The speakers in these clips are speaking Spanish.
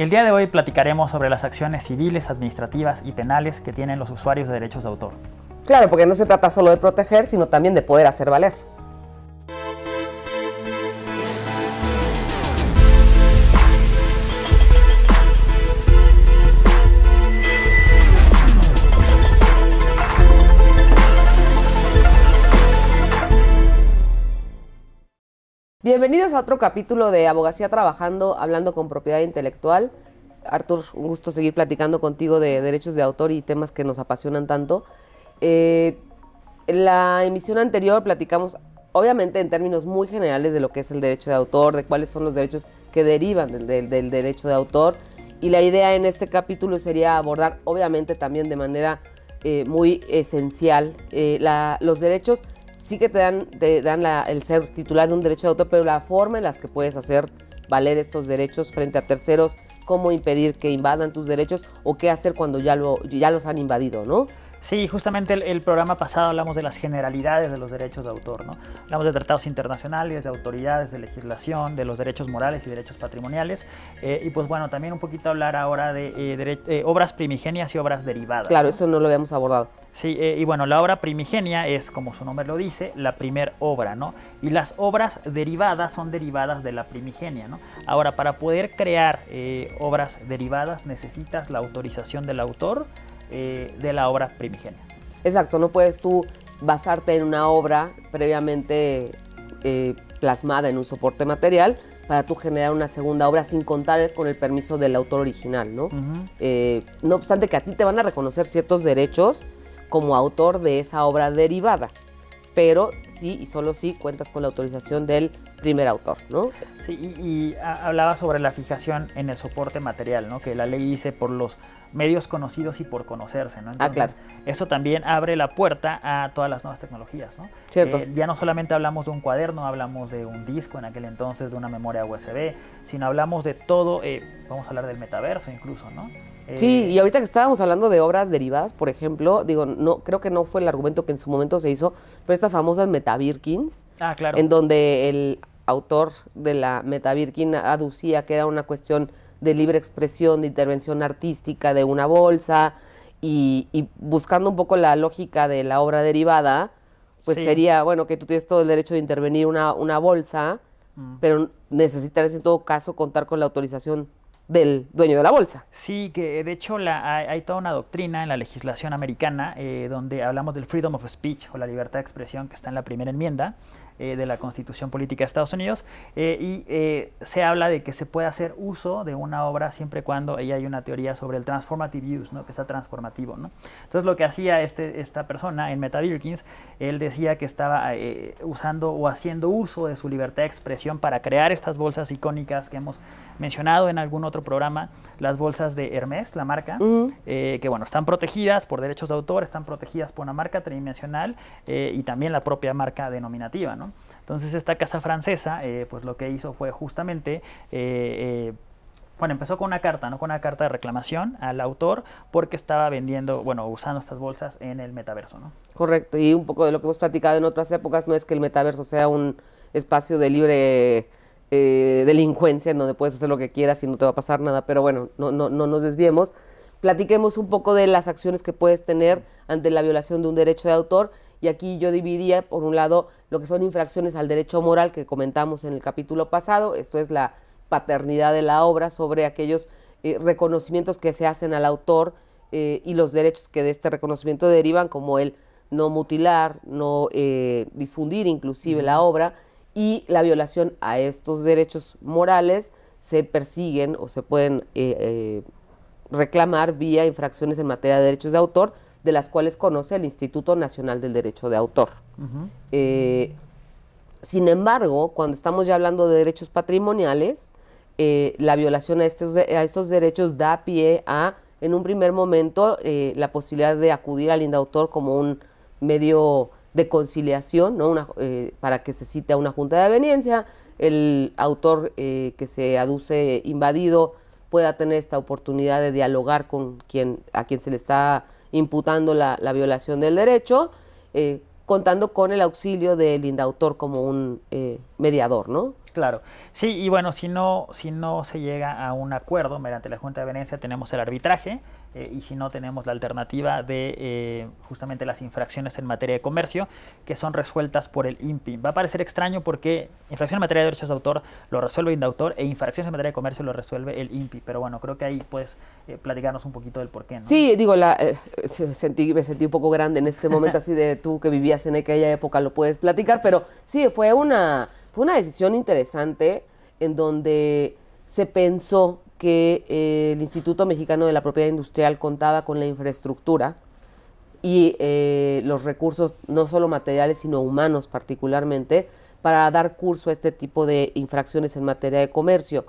El día de hoy platicaremos sobre las acciones civiles, administrativas y penales que tienen los usuarios de derechos de autor. Claro, porque no se trata solo de proteger, sino también de poder hacer valer. Bienvenidos a otro capítulo de Abogacía Trabajando, hablando con propiedad intelectual. Artur, un gusto seguir platicando contigo de derechos de autor y temas que nos apasionan tanto. en eh, la emisión anterior platicamos, obviamente, en términos muy generales de lo que es el derecho de autor, de cuáles son los derechos que derivan del, derecho de autor. Y la idea en este capítulo sería abordar, obviamente, también de manera eh, muy esencial eh, los derechos sí que te dan, te dan el ser titular de un derecho de autor, pero la forma en las que puedes hacer valer estos derechos frente a terceros, cómo impedir que invadan tus derechos o qué hacer cuando ya, lo, ya los han invadido, ¿no? Sí, justamente el, programa pasado hablamos de las generalidades de los derechos de autor, ¿no? Hablamos de tratados internacionales, de autoridades, de legislación, de los derechos morales y derechos patrimoniales. Eh, y pues bueno, también un poquito hablar ahora de, eh, eh, obras primigenias y obras derivadas. Claro, eso no lo habíamos abordado. Sí, y bueno, la obra primigenia es, como su nombre lo dice, la primer obra, ¿no? Y las obras derivadas son derivadas de la primigenia, ¿no? Ahora, para poder crear obras derivadas necesitas la autorización del autor eh, de la obra primigenia. Exacto, no puedes tú basarte en una obra previamente eh, plasmada en un soporte material para tú generar una segunda obra sin contar con el permiso del autor original, ¿no? Eh, no obstante que a ti te van a reconocer ciertos derechos como autor de esa obra derivada, pero sí y solo si sí cuentas con la autorización del primer autor, ¿no? Sí, y, hablaba sobre la fijación en el soporte material, ¿no? Que la ley dice por los medios conocidos y por conocerse, ¿no? Ah, eso también abre la puerta a todas las nuevas tecnologías, ¿no? Cierto. Eh, ya no solamente hablamos de un cuaderno, hablamos de un disco en aquel entonces, de una memoria USB, sino hablamos de todo, eh, vamos a hablar del metaverso incluso, ¿no? Eh, sí, y ahorita que estábamos hablando de obras derivadas, por ejemplo, digo, no creo que no fue el argumento que en su momento se hizo, pero estas famosas metavirkins. ah, claro. en donde el autor de la Metavirkin aducía que era una cuestión de libre expresión, de intervención artística, de una bolsa, y, buscando un poco la lógica de la obra derivada, pues sería, bueno, que tú tienes todo el derecho de intervenir una, bolsa, mm. pero necesitarás en todo caso contar con la autorización del dueño de la bolsa. Sí, que de hecho hay, toda una doctrina en la legislación americana eh, donde hablamos del freedom of speech o la libertad de expresión que está en la primera enmienda, eh, de la Constitución Política de Estados Unidos, eh, y eh, se habla de que se puede hacer uso de una obra siempre y cuando ella hay una teoría sobre el transformative use, ¿no? que está transformativo. ¿no? Entonces lo que hacía este, esta persona en Meta él decía que estaba usando o haciendo uso de su libertad de expresión para crear estas bolsas icónicas que hemos mencionado en algún otro programa, las bolsas de Hermes, la marca, que bueno, están protegidas por derechos de autor, están protegidas por una marca tridimensional y también la propia marca denominativa, ¿no? Entonces esta casa francesa, eh, pues lo que hizo fue justamente eh, eh, bueno, empezó con una carta, ¿no? Con una carta de reclamación al autor porque estaba vendiendo, bueno, usando estas bolsas en el metaverso, ¿no? Correcto, y un poco de lo que hemos platicado en otras épocas, no es que el metaverso sea un espacio de libre delincuencia en donde puedes hacer lo que quieras y no te va a pasar nada, pero bueno, no, no, no nos desviemos platiquemos un poco de las acciones que puedes tener ante la violación de un derecho de autor. Y aquí yo dividía, por un lado, lo que son infracciones al derecho moral que comentamos en el capítulo pasado, esto es la paternidad de la obra sobre aquellos eh, reconocimientos que se hacen al autor eh, y los derechos que de este reconocimiento derivan, como el no mutilar, no eh, difundir inclusive la obra, y la violación a estos derechos morales se persiguen o se pueden reclamar vía infracciones en materia de derechos de autor, de las cuales conoce el Instituto Nacional del Derecho de Autor. Eh, sin embargo, cuando estamos ya hablando de derechos patrimoniales, eh, la violación a, estos, estos derechos da pie a, en un primer momento, eh, la posibilidad de acudir al indautor como un medio de conciliación, ¿no? para que se cite a una junta de aveniencia, el autor que se aduce invadido pueda tener esta oportunidad de dialogar con quien, a quien se le está imputando la, la violación del derecho, eh, contando con el auxilio del indautor como un eh, mediador, ¿no? Claro, sí, y bueno, si no, si no se llega a un acuerdo mediante la Junta de Venecia, tenemos el arbitraje, eh, y si no tenemos la alternativa de eh, justamente las infracciones en materia de comercio que son resueltas por el INPI. Va a parecer extraño porque infracción en materia de derechos de autor lo resuelve el Indautor e infracciones en materia de comercio lo resuelve el INPI, pero bueno, creo que ahí puedes eh, platicarnos un poquito del por qué. Sí, digo, la, sentí, me sentí un poco grande en este momento así de tú que vivías en aquella época lo puedes platicar, pero sí, fue una, fue una decisión interesante en donde se pensó que eh, el Instituto Mexicano de la Propiedad Industrial contaba con la infraestructura y eh, los recursos, no solo materiales, sino humanos particularmente, para dar curso a este tipo de infracciones en materia de comercio.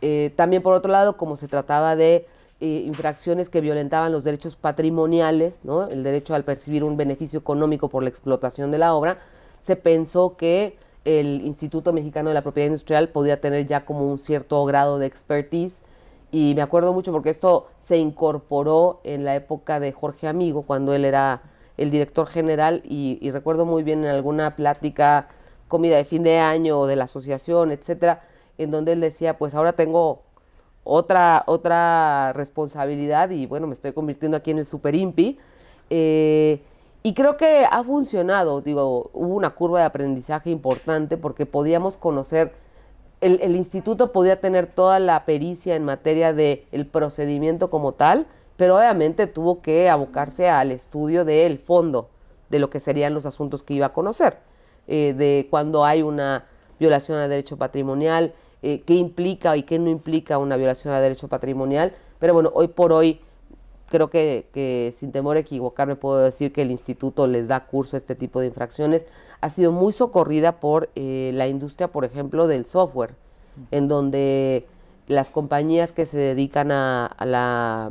Eh, también, por otro lado, como se trataba de infracciones que violentaban los derechos patrimoniales, ¿no? el derecho al percibir un beneficio económico por la explotación de la obra, se pensó que el Instituto Mexicano de la Propiedad Industrial podía tener ya como un cierto grado de expertise. Y me acuerdo mucho porque esto se incorporó en la época de Jorge Amigo, cuando él era el director general, y, recuerdo muy bien en alguna plática, comida de fin de año de la asociación, etcétera, en donde él decía, pues ahora tengo otra, otra responsabilidad y bueno, me estoy convirtiendo aquí en el super impi. Eh, y creo que ha funcionado, digo, hubo una curva de aprendizaje importante porque podíamos conocer, el, instituto podía tener toda la pericia en materia del procedimiento como tal, pero obviamente tuvo que abocarse al estudio del fondo de lo que serían los asuntos que iba a conocer, eh, de cuando hay una violación a derecho patrimonial, eh, qué implica y qué no implica una violación al derecho patrimonial, pero bueno, hoy por hoy Creo que, sin temor a equivocarme puedo decir que el instituto les da curso a este tipo de infracciones. Ha sido muy socorrida por eh, la industria, por ejemplo, del software, en donde las compañías que se dedican a, la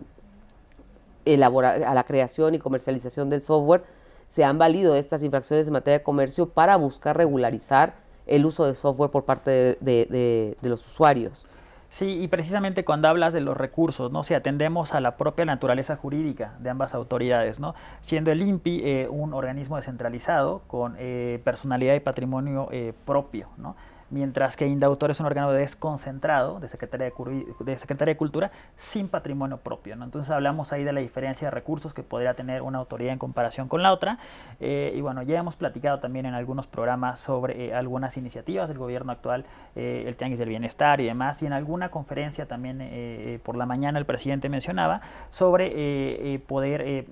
a la creación y comercialización del software se han valido estas infracciones en materia de comercio para buscar regularizar el uso de software por parte de los usuarios. Sí, y precisamente cuando hablas de los recursos, ¿no? Si atendemos a la propia naturaleza jurídica de ambas autoridades, ¿no? Siendo el INPI eh, un organismo descentralizado con eh, personalidad y patrimonio eh, propio, mientras que Indautor es un órgano desconcentrado de Secretaría de, de, de Cultura sin patrimonio propio. Entonces hablamos ahí de la diferencia de recursos que podría tener una autoridad en comparación con la otra. Eh, y bueno, ya hemos platicado también en algunos programas sobre eh, algunas iniciativas del gobierno actual, eh, el Tianguis del Bienestar y demás. Y en alguna conferencia también por la mañana el presidente mencionaba sobre poder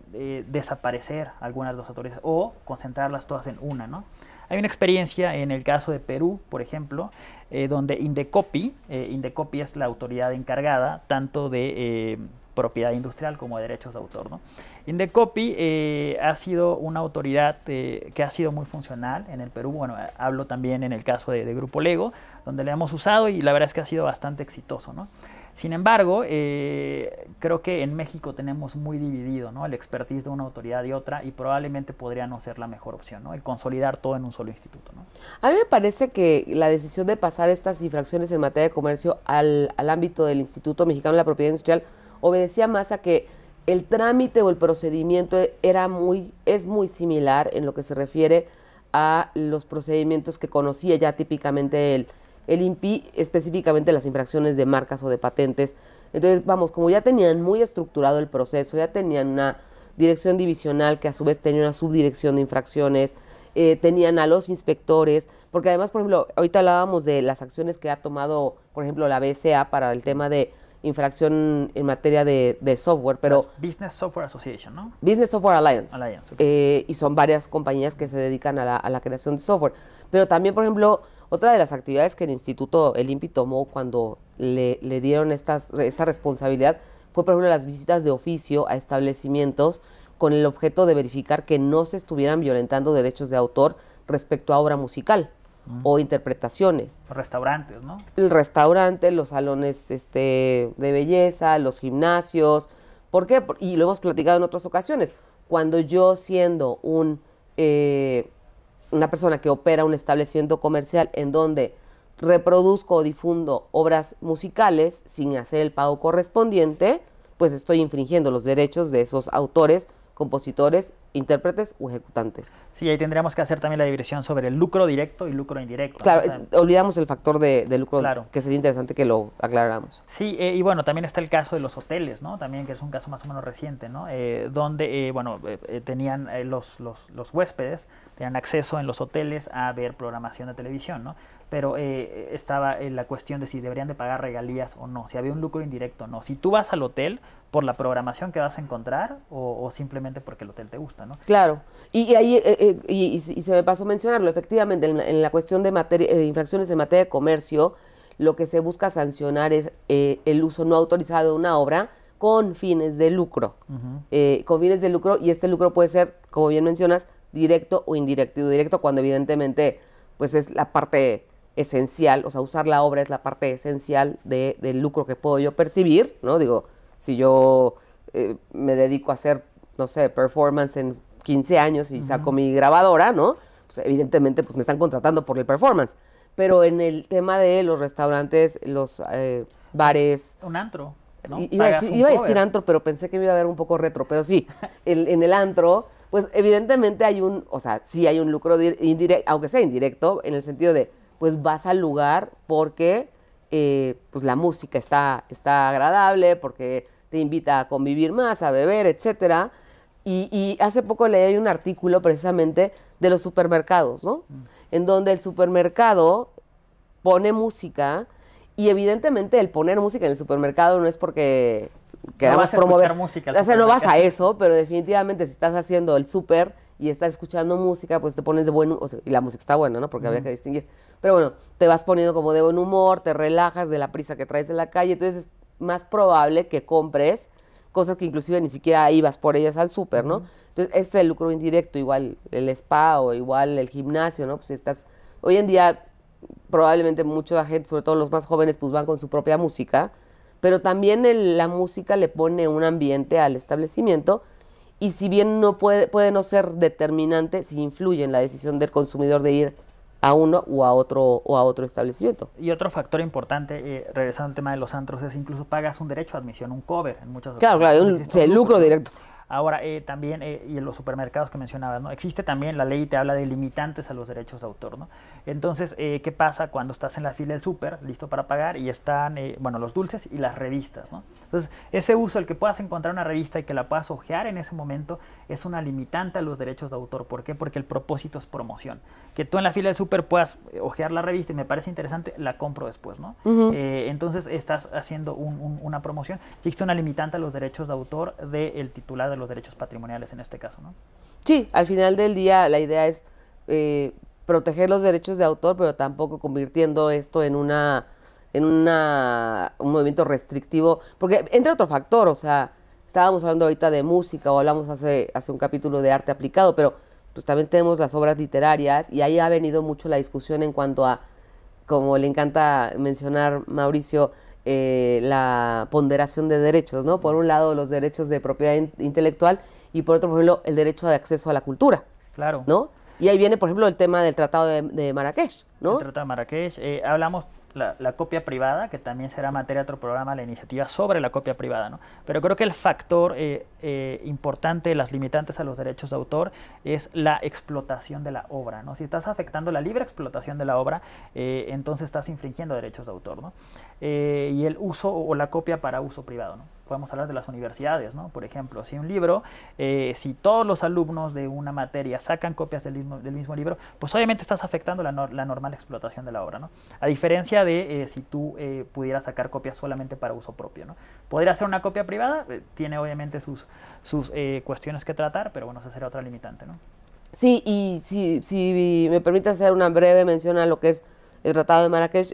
desaparecer algunas de las autoridades o concentrarlas todas en una. ¿no? Hay una experiencia en el caso de Perú, por ejemplo, eh, donde Indecopi, eh, Indecopi es la autoridad encargada tanto de eh, propiedad industrial como de derechos de autor. ¿no? Indecopi ha sido una autoridad que ha sido muy funcional en el Perú. Bueno, hablo también en el caso de, Grupo Lego, donde le hemos usado y la verdad es que ha sido bastante exitoso. ¿no? Sin embargo, eh, creo que en México tenemos muy dividido ¿no? el expertise de una autoridad y otra y probablemente podría no ser la mejor opción, ¿no? el consolidar todo en un solo instituto. ¿no? A mí me parece que la decisión de pasar estas infracciones en materia de comercio al, al ámbito del Instituto Mexicano de la Propiedad Industrial obedecía más a que el trámite o el procedimiento era muy, es muy similar en lo que se refiere a los procedimientos que conocía ya típicamente el el INPI específicamente las infracciones de marcas o de patentes. Entonces, vamos, como ya tenían muy estructurado el proceso, ya tenían una dirección divisional que a su vez tenía una subdirección de infracciones, eh, tenían a los inspectores, porque además, por ejemplo, ahorita hablábamos de las acciones que ha tomado, por ejemplo, la BCA para el tema de infracción en materia de, software, pero... Business Software Association, ¿no? Business Software Alliance. Alliance eh, y son varias compañías que se dedican a la creación de software. Pero también, por ejemplo, otra de las actividades que el Instituto El tomó cuando le, dieron estas, esta responsabilidad fue, por ejemplo, las visitas de oficio a establecimientos con el objeto de verificar que no se estuvieran violentando derechos de autor respecto a obra musical mm. o interpretaciones. Restaurantes, ¿no? El restaurante, los salones este, de belleza, los gimnasios. ¿Por qué? y lo hemos platicado en otras ocasiones. Cuando yo siendo un eh, una persona que opera un establecimiento comercial en donde reproduzco o difundo obras musicales sin hacer el pago correspondiente, pues estoy infringiendo los derechos de esos autores compositores, intérpretes o ejecutantes. Sí, ahí tendríamos que hacer también la diversión sobre el lucro directo y lucro indirecto. Claro, olvidamos el factor de, lucro, claro. que sería interesante que lo aclaramos. Sí, eh, y bueno, también está el caso de los hoteles, ¿no? También que es un caso más o menos reciente, ¿no? Eh, donde, eh, bueno, tenían los, los, los huéspedes, tenían acceso en los hoteles a ver programación de televisión, ¿no? pero eh, estaba en eh, la cuestión de si deberían de pagar regalías o no, si había un lucro indirecto o no. Si tú vas al hotel por la programación que vas a encontrar o, simplemente porque el hotel te gusta, ¿no? Claro, y, ahí eh, y, se me pasó mencionarlo, efectivamente, en, la cuestión de, infracciones en materia de comercio, lo que se busca sancionar es el uso no autorizado de una obra con fines de lucro, con fines de lucro, y este lucro puede ser, como bien mencionas, directo o indirecto, directo cuando evidentemente pues es la parte esencial, o sea, usar la obra es la parte esencial de, del lucro que puedo yo percibir, ¿no? Digo, si yo eh, me dedico a hacer, no sé, performance en 15 años y saco mi grabadora, ¿no? Pues evidentemente, pues me están contratando por el performance. Pero en el tema de los restaurantes, los eh, bares... Un antro. ¿no? Iba, a decir, antro, pero pensé que me iba a ver un poco retro. Pero sí, en el antro, pues evidentemente hay un, o sea, sí hay un lucro indirecto, aunque sea indirecto, en el sentido de pues vas al lugar porque eh, pues la música está, está agradable, porque te invita a convivir más, a beber, etcétera. Y, hace poco leí un artículo precisamente de los supermercados, ¿no? Mm. En donde el supermercado pone música y evidentemente el poner música en el supermercado no es porque vas a promover. Música, o sea, no vas a eso, pero definitivamente si estás haciendo el súper y estás escuchando música, pues te pones de buen humor. y la música está buena, ¿no? Porque había que distinguir. Pero bueno, te vas poniendo como de buen humor, te relajas de la prisa que traes en la calle, entonces es más probable que compres cosas que inclusive ni siquiera ibas por ellas al súper, ¿no? Entonces, ese es el lucro indirecto, igual el spa o igual el gimnasio, ¿no? Pues si estás hoy en día probablemente mucha gente, sobre todo los más jóvenes, pues van con su propia música pero también el, la música le pone un ambiente al establecimiento y si bien no puede, puede no ser determinante, si influye en la decisión del consumidor de ir a uno o a otro o a otro establecimiento. Y otro factor importante, eh, regresando al tema de los antros, es incluso pagas un derecho a admisión, un cover en muchas Claro, claro, un, lucro, directo. Ahora, eh, también, eh, y en los supermercados que mencionabas, ¿no? Existe también la ley, te habla de limitantes a los derechos de autor, ¿no? Entonces, eh, ¿qué pasa cuando estás en la fila del súper, listo para pagar, y están, eh, bueno, los dulces y las revistas, ¿no? Entonces, ese uso, el que puedas encontrar una revista y que la puedas hojear en ese momento, es una limitante a los derechos de autor. ¿Por qué? Porque el propósito es promoción. Que tú en la fila del súper puedas eh, hojear la revista y me parece interesante, la compro después, ¿no? entonces, estás haciendo una promoción. Existe una limitante a los derechos de autor del titular de los derechos patrimoniales en este caso, ¿no? Sí, al final del día la idea es proteger los derechos de autor, pero tampoco convirtiendo esto en una en un movimiento restrictivo, porque entre otro factor, o sea, estábamos hablando ahorita de música o hablamos hace, hace un capítulo de arte aplicado, pero pues también tenemos las obras literarias y ahí ha venido mucho la discusión en cuanto a, como le encanta mencionar Mauricio, eh, la ponderación de derechos, ¿no? Por un lado, los derechos de propiedad intelectual y por otro, por ejemplo, el derecho de acceso a la cultura. Claro. ¿No? Y ahí viene, por ejemplo, el tema del Tratado de, Marrakech, ¿no? El Tratado de Marrakech. Eh, hablamos la, la, copia privada, que también será materia de otro programa, la iniciativa sobre la copia privada, ¿no? Pero creo que el factor eh, eh, importante, las limitantes a los derechos de autor, es la explotación de la obra, ¿no? Si estás afectando la libre explotación de la obra, entonces estás infringiendo derechos de autor, ¿no? y el uso o la copia para uso privado, ¿no? podemos hablar de las universidades, ¿no? Por ejemplo, si un libro, eh, si todos los alumnos de una materia sacan copias del mismo, libro, pues obviamente estás afectando la, normal explotación de la obra, ¿no? A diferencia de eh, si tú eh, pudieras sacar copias solamente para uso propio, ¿no? Podría hacer una copia privada tiene obviamente sus, sus cuestiones que tratar, pero bueno, esa será otra limitante, ¿no? Sí, y si, si me permite hacer una breve mención a lo que es el Tratado de Marrakech,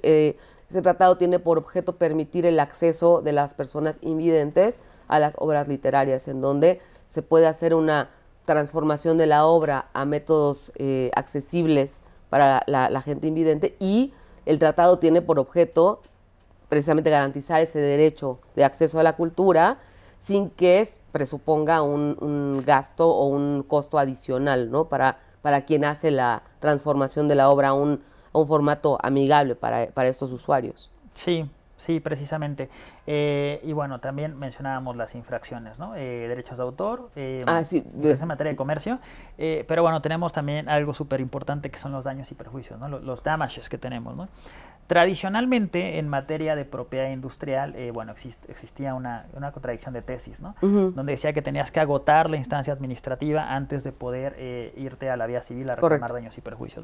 ese tratado tiene por objeto permitir el acceso de las personas invidentes a las obras literarias, en donde se puede hacer una transformación de la obra a métodos eh, accesibles para la, gente invidente y el tratado tiene por objeto precisamente garantizar ese derecho de acceso a la cultura sin que presuponga un, gasto o un costo adicional ¿no? para, para quien hace la transformación de la obra, a un, un formato amigable para, estos usuarios. Sí, Sí, precisamente. Eh, y bueno, también mencionábamos las infracciones, ¿no? Eh, derechos de autor, eh, ah, sí. en materia de comercio. pero bueno, tenemos también algo súper importante que son los daños y perjuicios, ¿no? Los, los damages que tenemos, ¿no? Tradicionalmente, en materia de propiedad industrial, eh, bueno, existía una, una, contradicción de tesis, ¿no? Donde decía que tenías que agotar la instancia administrativa antes de poder eh, irte a la vía civil a reclamar daños y perjuicios,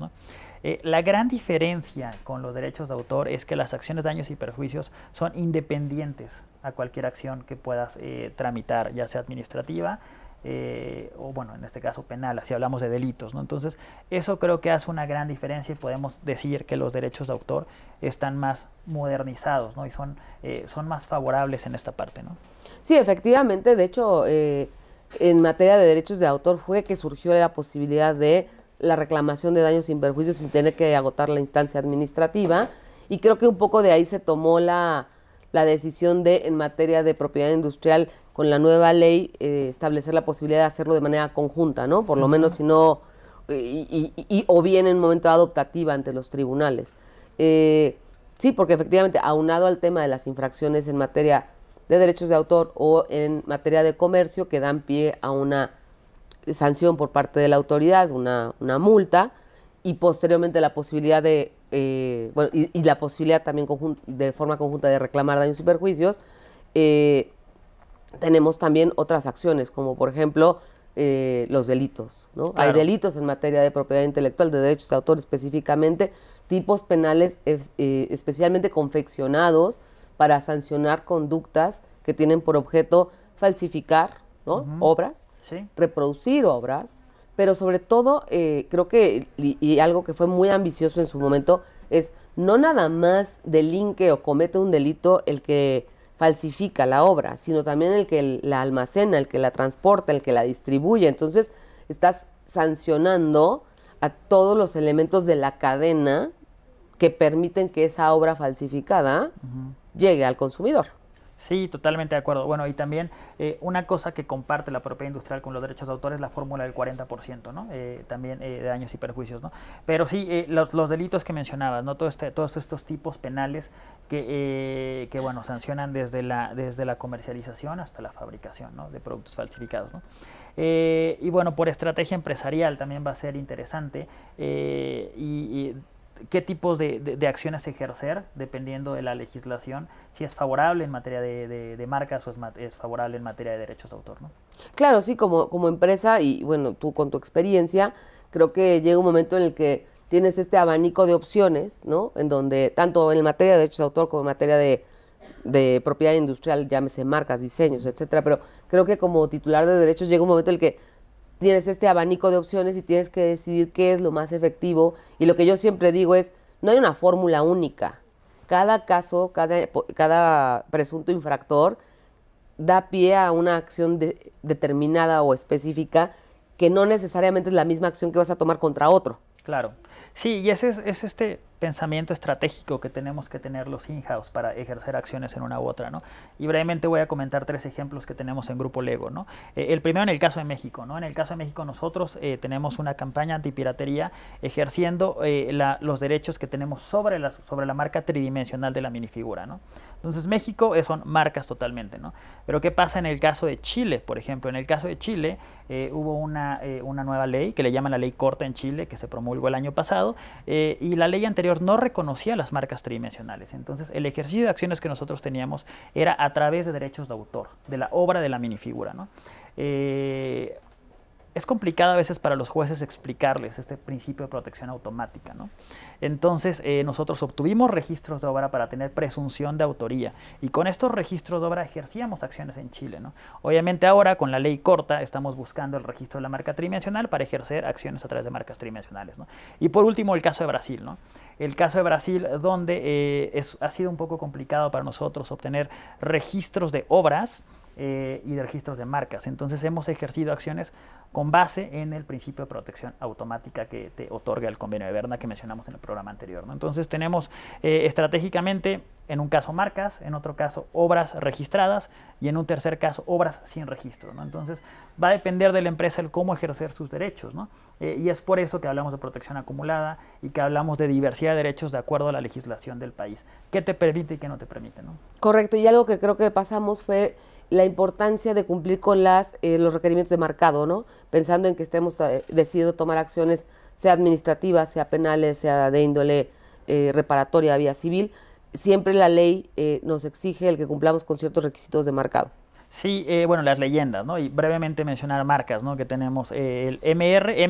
eh, la gran diferencia con los derechos de autor es que las acciones de daños y perjuicios son independientes a cualquier acción que puedas tramitar, ya sea administrativa, eh, o bueno, en este caso penal, así hablamos de delitos. ¿no? Entonces, eso creo que hace una gran diferencia y podemos decir que los derechos de autor están más modernizados ¿no? y son, eh, son más favorables en esta parte. ¿no? Sí, efectivamente, de hecho, eh, en materia de derechos de autor fue que surgió la posibilidad de la reclamación de daños sin perjuicios sin tener que agotar la instancia administrativa y creo que un poco de ahí se tomó la la decisión de, en materia de propiedad industrial, con la nueva ley, eh, establecer la posibilidad de hacerlo de manera conjunta, ¿no? Por lo menos si no, y, o bien en un momento adoptativa ante los tribunales. Eh, sí, porque efectivamente, aunado al tema de las infracciones en materia de derechos de autor o en materia de comercio, que dan pie a una sanción por parte de la autoridad, una multa, y posteriormente la posibilidad de eh, bueno, y, la posibilidad también de forma conjunta de reclamar daños y perjuicios, eh, tenemos también otras acciones, como por ejemplo eh, los delitos. Hay delitos en materia de propiedad intelectual, de derechos de autor específicamente, tipos penales especialmente confeccionados para sancionar conductas que tienen por objeto falsificar obras, reproducir obras, pero sobre todo eh, creo que, y, algo que fue muy ambicioso en su momento, es no nada más delinque o comete un delito el que falsifica la obra, sino también el que la almacena, el que la transporta, el que la distribuye. Entonces, estás sancionando a todos los elementos de la cadena que permiten que esa obra falsificada llegue al consumidor. Sí, totalmente de acuerdo. Bueno, y también eh, una cosa que comparte la propiedad industrial con los derechos de autor es la fórmula del 40%, ¿no? Eh, también eh, de daños y perjuicios, ¿no? Pero sí, los, los, delitos que mencionabas, ¿no? Todo este, todos estos tipos penales que, que, bueno, sancionan desde la, desde la comercialización hasta la fabricación, ¿no? De productos falsificados, ¿no? y bueno, por estrategia empresarial también va a ser interesante. y, y qué tipos de, acciones ejercer dependiendo de la legislación, si es favorable en materia de, marcas o es, favorable en materia de derechos de autor. ¿no? Claro, sí, como, como empresa y bueno, tú con tu experiencia, creo que llega un momento en el que tienes este abanico de opciones, ¿no? En donde tanto en materia de derechos de autor como en materia de, de propiedad industrial, llámese marcas, diseños, etcétera, pero creo que como titular de derechos llega un momento en el que tienes este abanico de opciones y tienes que decidir qué es lo más efectivo. Y lo que yo siempre digo es, no hay una fórmula única. Cada caso, cada, cada presunto infractor da pie a una acción determinada o específica que no necesariamente es la misma acción que vas a tomar contra otro. Claro. Sí, y ese es este, pensamiento estratégico que tenemos que tener los in-house para ejercer acciones en una u otra, ¿no? Y brevemente voy a comentar tres ejemplos que tenemos en Grupo Lego, ¿no? Eh, el primero en el caso de México, ¿no? En el caso de México nosotros eh, tenemos una campaña antipiratería ejerciendo eh, los derechos que tenemos sobre la, sobre la marca tridimensional de la minifigura, ¿no? Entonces México son marcas totalmente, ¿no? Pero ¿qué pasa en el caso de Chile, por ejemplo? En el caso de Chile hubo una, una nueva ley que le llaman la ley corta en Chile que se promulgó el año pasado y la ley anterior no reconocía las marcas tridimensionales. Entonces, el ejercicio de acciones que nosotros teníamos era a través de derechos de autor, de la obra de la minifigura. ¿no? Eh, es complicado a veces para los jueces explicarles este principio de protección automática. ¿no? Entonces, eh, nosotros obtuvimos registros de obra para tener presunción de autoría y con estos registros de obra ejercíamos acciones en Chile. ¿no? Obviamente ahora, con la ley corta, estamos buscando el registro de la marca tridimensional para ejercer acciones a través de marcas tridimensionales. Y por último, el caso de Brasil. ¿no? El caso de Brasil, donde eh, es, ha sido un poco complicado para nosotros obtener registros de obras eh, y de registros de marcas. Entonces, hemos ejercido acciones con base en el principio de protección automática que te otorga el convenio de Berna que mencionamos en el programa anterior. ¿no? Entonces tenemos eh, estratégicamente en un caso marcas, en otro caso obras registradas y en un tercer caso obras sin registro. ¿no? Entonces va a depender de la empresa el cómo ejercer sus derechos. ¿no? Eh, y es por eso que hablamos de protección acumulada y que hablamos de diversidad de derechos de acuerdo a la legislación del país. ¿Qué te permite y qué no te permite? ¿no? Correcto. Y algo que creo que pasamos fue la importancia de cumplir con las, eh, los requerimientos de mercado, ¿no? pensando en que estemos eh, decidiendo tomar acciones, sea administrativas, sea penales, sea de índole eh, reparatoria, vía civil, siempre la ley eh, nos exige el que cumplamos con ciertos requisitos de marcado. Sí, eh, bueno, las leyendas, ¿no? Y brevemente mencionar marcas, ¿no? Que tenemos eh, el MR, M.R.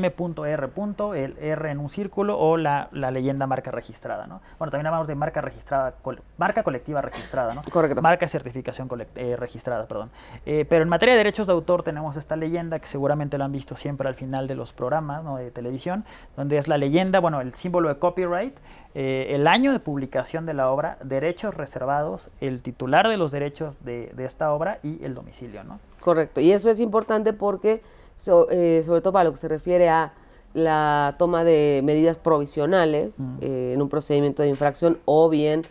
el R en un círculo o la, leyenda marca registrada, ¿no? Bueno, también hablamos de marca registrada, marca colectiva registrada, ¿no? Correcto. Marca certificación eh, registrada, perdón. Eh, pero en materia de derechos de autor tenemos esta leyenda que seguramente lo han visto siempre al final de los programas, De televisión, donde es la leyenda, bueno, el símbolo de copyright eh, el año de publicación de la obra, derechos reservados, el titular de los derechos de, esta obra y el domicilio, ¿no? Correcto, y eso es importante porque, eh, sobre todo para lo que se refiere a la toma de medidas provisionales eh, en un procedimiento de infracción o bien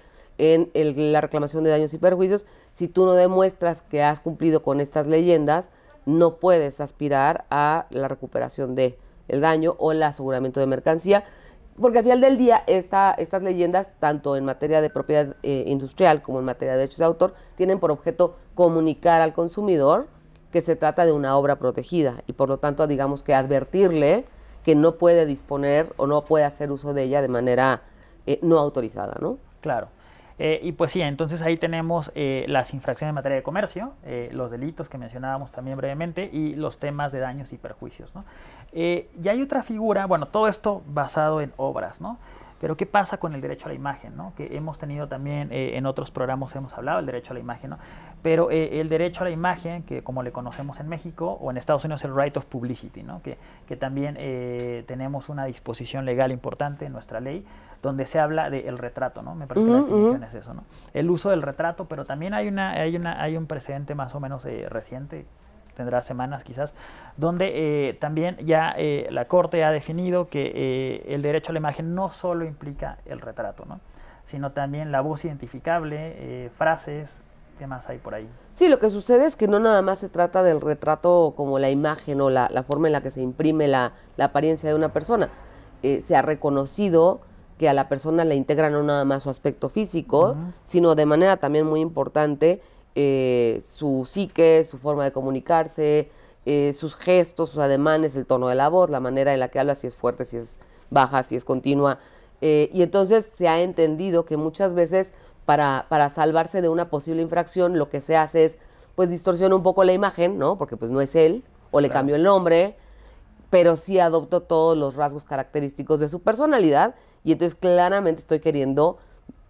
en la reclamación de daños y perjuicios, si tú no demuestras que has cumplido con estas leyendas, no puedes aspirar a la recuperación de el daño o el aseguramiento de mercancía porque al final del día, estas leyendas, tanto en materia de propiedad eh, industrial como en materia de derechos de autor, tienen por objeto comunicar al consumidor que se trata de una obra protegida y por lo tanto, digamos que advertirle que no puede disponer o no puede hacer uso de ella de manera eh, no autorizada, ¿no? Claro. Eh, y pues sí, entonces ahí tenemos las infracciones en materia de comercio, los delitos que mencionábamos también brevemente y los temas de daños y perjuicios. ¿no? Eh, y hay otra figura, bueno, todo esto basado en obras, ¿no? Pero ¿qué pasa con el derecho a la imagen? ¿no? Que hemos tenido también eh, en otros programas, hemos hablado del derecho a la imagen, ¿no? pero eh, el derecho a la imagen, que como le conocemos en México o en Estados Unidos, el right of publicity, ¿no? que, que también tenemos una disposición legal importante en nuestra ley, donde se habla del retrato, ¿no? me parece que la definición es eso, ¿no? el uso del retrato, pero también hay, una, hay, una, hay un precedente más o menos reciente, tendrá semanas quizás, donde eh, también ya eh, la Corte ha definido que eh, el derecho a la imagen no solo implica el retrato, ¿no? sino también la voz identificable, frases, ¿qué más hay por ahí? Sí, lo que sucede es que no nada más se trata del retrato como la imagen o la, forma en la que se imprime la, apariencia de una persona. se ha reconocido que a la persona le integra no nada más su aspecto físico, sino de manera también muy importante eh, su psique, su forma de comunicarse, eh, sus gestos, sus ademanes, el tono de la voz, la manera en la que habla, si es fuerte, si es baja, si es continua. Eh, y entonces se ha entendido que muchas veces para, salvarse de una posible infracción lo que se hace es pues distorsiona un poco la imagen, ¿no? Porque pues no es él, o le cambio el nombre, pero sí adoptó todos los rasgos característicos de su personalidad y entonces claramente estoy queriendo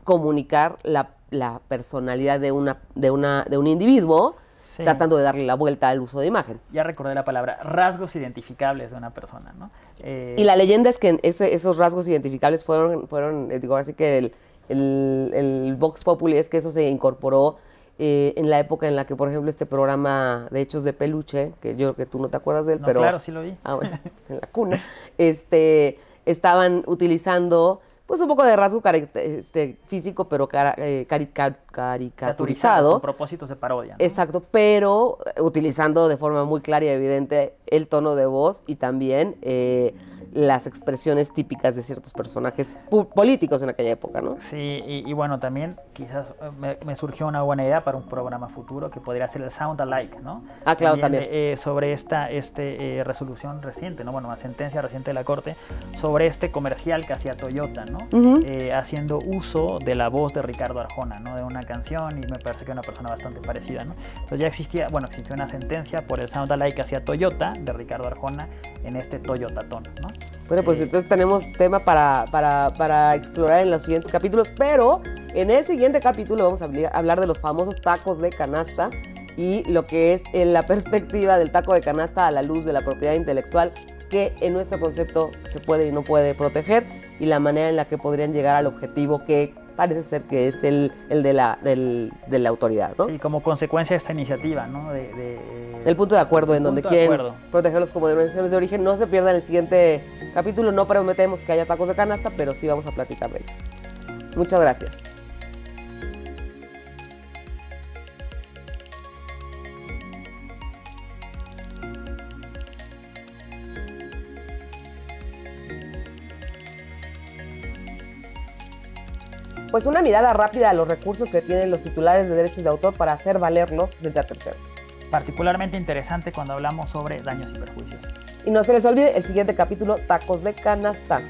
comunicar la la personalidad de, una, de, una, de un individuo, tratando de darle la vuelta al uso de imagen. Ya recordé la palabra, rasgos identificables de una persona, ¿no? Eh, y la leyenda es que esos rasgos identificables fueron, fueron eh, digo, así que el, el, Vox Populi es que eso se incorporó eh, en la época en la que, por ejemplo, este programa de Hechos de Peluche, que yo creo que tú no te acuerdas de él, no, pero... claro, sí lo vi. Ah, bueno, en la cuna. Este, estaban utilizando pues un poco de rasgo este, físico, pero eh, caricaturizado. Con propósitos de parodia. Exacto, pero eh, utilizando de forma muy clara y evidente el tono de voz y también eh, las expresiones típicas de ciertos personajes políticos en aquella época, ¿no? Sí, y, bueno, también quizás eh, me, surgió una buena idea para un programa futuro que podría ser el Sound Alike, ¿no? Ah, claro, también. Eh, sobre esta este, eh, resolución reciente, ¿no? Bueno, una sentencia reciente de la Corte sobre este comercial que hacía Toyota, ¿no? haciendo uso de la voz de Ricardo Arjona, ¿no? De una canción y me parece que era una persona bastante parecida, ¿no? Entonces ya existía, bueno, existió una sentencia por el Sound Alike que hacía Toyota de Ricardo Arjona en este Toyota Ton, ¿no? Bueno, pues entonces tenemos tema para, para, para, explorar en los siguientes capítulos, pero en el siguiente capítulo vamos a hablar de los famosos tacos de canasta y lo que es en eh, la perspectiva del taco de canasta a la luz de la propiedad intelectual que en nuestro concepto se puede y no puede proteger y la manera en la que podrían llegar al objetivo que parece ser que es el, el de, la, de la autoridad. ¿no? Sí, como consecuencia de esta iniciativa ¿no? de el punto de acuerdo en donde quieren protegerlos como denominaciones de origen. No se pierdan el siguiente capítulo. No prometemos que haya tacos de canasta, pero sí vamos a platicar de ellos. Muchas gracias. pues una mirada rápida a los recursos que tienen los titulares de derechos de autor para hacer valernos frente a terceros particularmente interesante cuando hablamos sobre daños y perjuicios. Y no se les olvide el siguiente capítulo, tacos de canasta.